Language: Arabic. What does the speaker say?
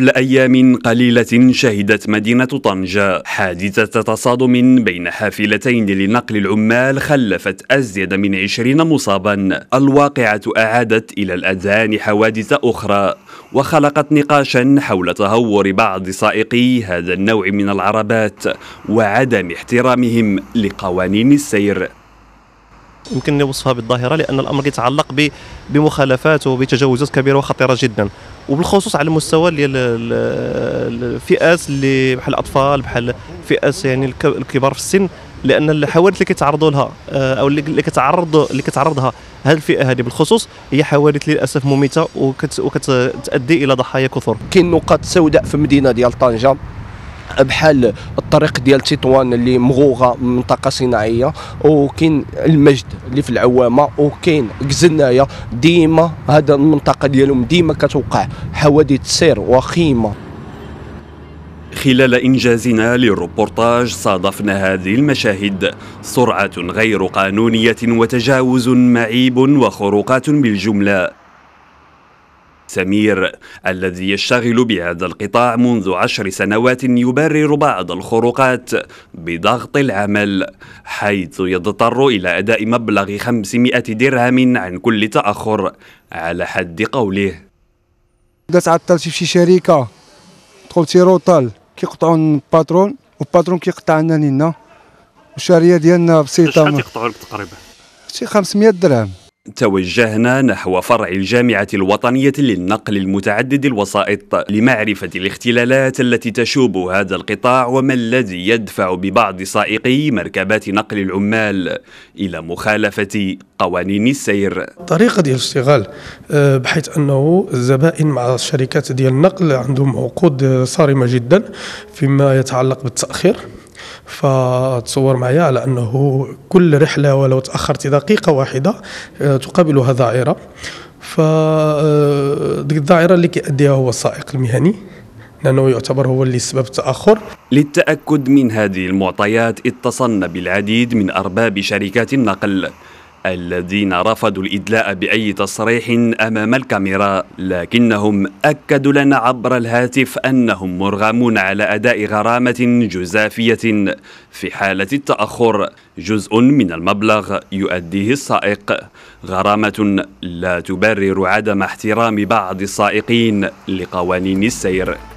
قبل أيام قليلة شهدت مدينة طنجة حادثة تصادم بين حافلتين لنقل العمال خلفت أزيد من عشرين مصابا الواقعة أعادت إلى الأذهان حوادث أخرى وخلقت نقاشا حول تهور بعض سائقي هذا النوع من العربات وعدم احترامهم لقوانين السير يمكن نوصفها بالظاهره لان الامر يتعلق بمخالفات وبتجاوزات كبيره وخطيره جدا وبالخصوص على المستوى ديال الفئات اللي بحال الاطفال بحال فئات يعني الكبار في السن لان الحوادث اللي كيتعرضوا لها آه، او اللي كتعرض اللي كتعرضها هذه الفئه هذه بالخصوص هي حوادث للاسف مميته وكتؤدي الى ضحايا كثر كاين نقاط سوداء في المدينه ديال طنجه بحال الطريق ديال تطوان اللي مغوغه منطقه صناعيه وكاين المجد اللي في العوامه وكاين كزنايه ديما هذا المنطقه ديالهم ديما كتوقع حوادث سير وخيمه خلال إنجازنا للروبورتاج صادفنا هذه المشاهد سرعة غير قانونية وتجاوز معيب وخروقات بالجملة سمير الذي يشتغل بهذا القطاع منذ عشر سنوات يبرر بعض الخروقات بضغط العمل حيث يضطر إلى أداء مبلغ 500 درهم عن كل تأخر على حد قوله إذا تعطلتي في شي شركة تقول تيروطل كيقطعوا الباترون والباترون كيقطعنا لينا والشهريه ديالنا بسيطه شحال تيقطعوا لك تقريبا شي 500 درهم توجهنا نحو فرع الجامعة الوطنية للنقل المتعدد الوسائط لمعرفة الاختلالات التي تشوب هذا القطاع وما الذي يدفع ببعض سائقي مركبات نقل العمال إلى مخالفة قوانين السير طريقة ديال الاشتغال آه، بحيث أنه الزبائن مع الشركات ديال النقل عندهم عقود صارمة جدا فيما يتعلق بالتأخير فتصور معي على أنه كل رحلة ولو تأخرت دقيقة واحدة آه، تقابلها ظاهرة فديك آه، الظاهرة اللي كيأديها هو السائق المهني لأنه يعتبر هو اللي سبب التأخر للتأكد من هذه المعطيات اتصلنا بالعديد من أرباب شركات النقل الذين رفضوا الإدلاء بأي تصريح أمام الكاميرا لكنهم أكدوا لنا عبر الهاتف أنهم مرغمون على أداء غرامة جزافية في حالة التأخر جزء من المبلغ يؤديه السائق غرامة لا تبرر عدم احترام بعض السائقين لقوانين السير